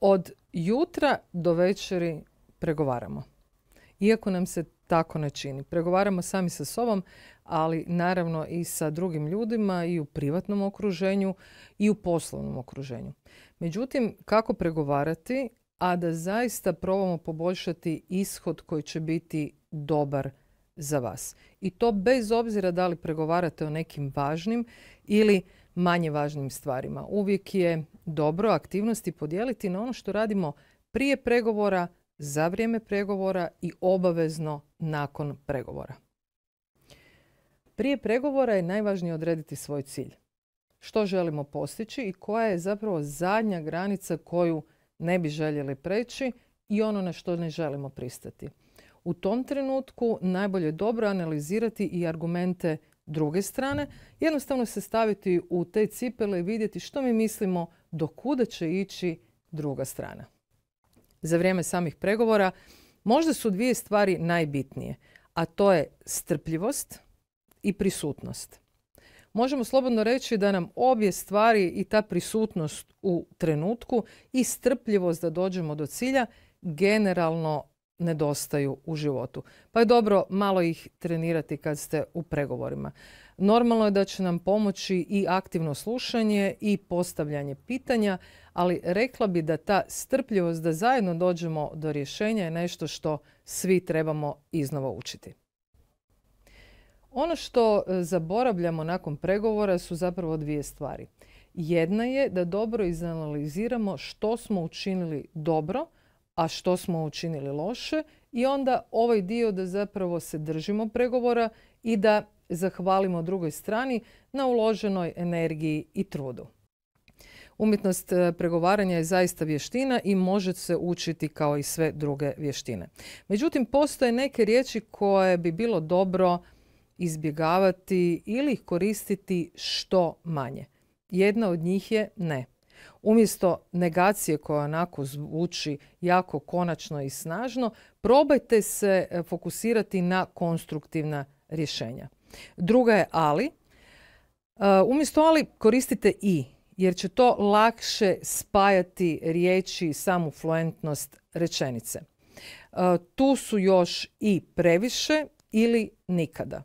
od jutra do večeri pregovaramo. Iako nam se tako ne čini. Pregovaramo sami sa sobom, ali naravno i sa drugim ljudima i u privatnom okruženju i u poslovnom okruženju. Međutim, kako pregovarati, a da zaista probamo poboljšati ishod koji će biti dobar za vas. I to bez obzira da li pregovarate o nekim važnim ili manje važnim stvarima. Uvijek je dobro aktivnosti podijeliti na ono što radimo prije pregovora, za vrijeme pregovora i obavezno nakon pregovora. Prije pregovora je najvažnije odrediti svoj cilj. Što želimo postići i koja je zapravo zadnja granica koju ne bi željeli preći i ono na što ne želimo pristati. U tom trenutku najbolje je dobro analizirati i argumente druge strane, jednostavno se staviti u te cipele i vidjeti što mi mislimo do kuda će ići druga strana. Za vrijeme samih pregovora možda su dvije stvari najbitnije, a to je strpljivost i prisutnost. Možemo slobodno reći da nam obje stvari i ta prisutnost u trenutku i strpljivost da dođemo do cilja generalno nedostaju u životu. Pa je dobro malo ih trenirati kad ste u pregovorima. Normalno je da će nam pomoći i aktivno slušanje i postavljanje pitanja, ali rekla bi da ta strpljivost da zajedno dođemo do rješenja je nešto što svi trebamo iznova učiti. Ono što e, zaboravljamo nakon pregovora su zapravo dvije stvari. Jedna je da dobro izanaliziramo što smo učinili dobro a što smo učinili loše i onda ovaj dio da zapravo se držimo pregovora i da zahvalimo drugoj strani na uloženoj energiji i trudu. Umjetnost e, pregovaranja je zaista vještina i može se učiti kao i sve druge vještine. Međutim, postoje neke riječi koje bi bilo dobro izbjegavati ili koristiti što manje. Jedna od njih je ne. Umjesto negacije koja onako zvuči jako konačno i snažno, probajte se e, fokusirati na konstruktivna rješenja. Druga je ali. E, umjesto ali koristite i jer će to lakše spajati riječi i samu fluentnost rečenice. E, tu su još i previše ili nikada.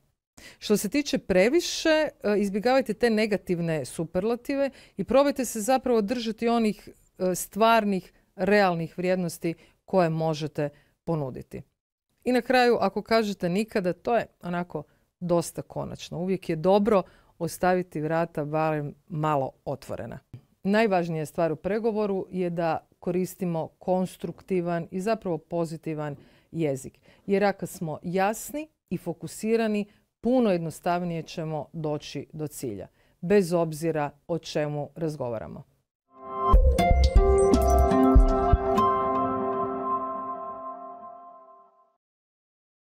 Što se tiče previše, e, izbjegavajte te negativne superlative i probajte se zapravo držati onih e, stvarnih, realnih vrijednosti koje možete ponuditi. I na kraju, ako kažete nikada, to je onako dosta konačno. Uvijek je dobro ostaviti vrata barem malo otvorena. Najvažnija stvar u pregovoru je da koristimo konstruktivan i zapravo pozitivan jezik. Jer ako smo jasni i fokusirani, puno jednostavnije ćemo doći do cilja, bez obzira o čemu razgovaramo.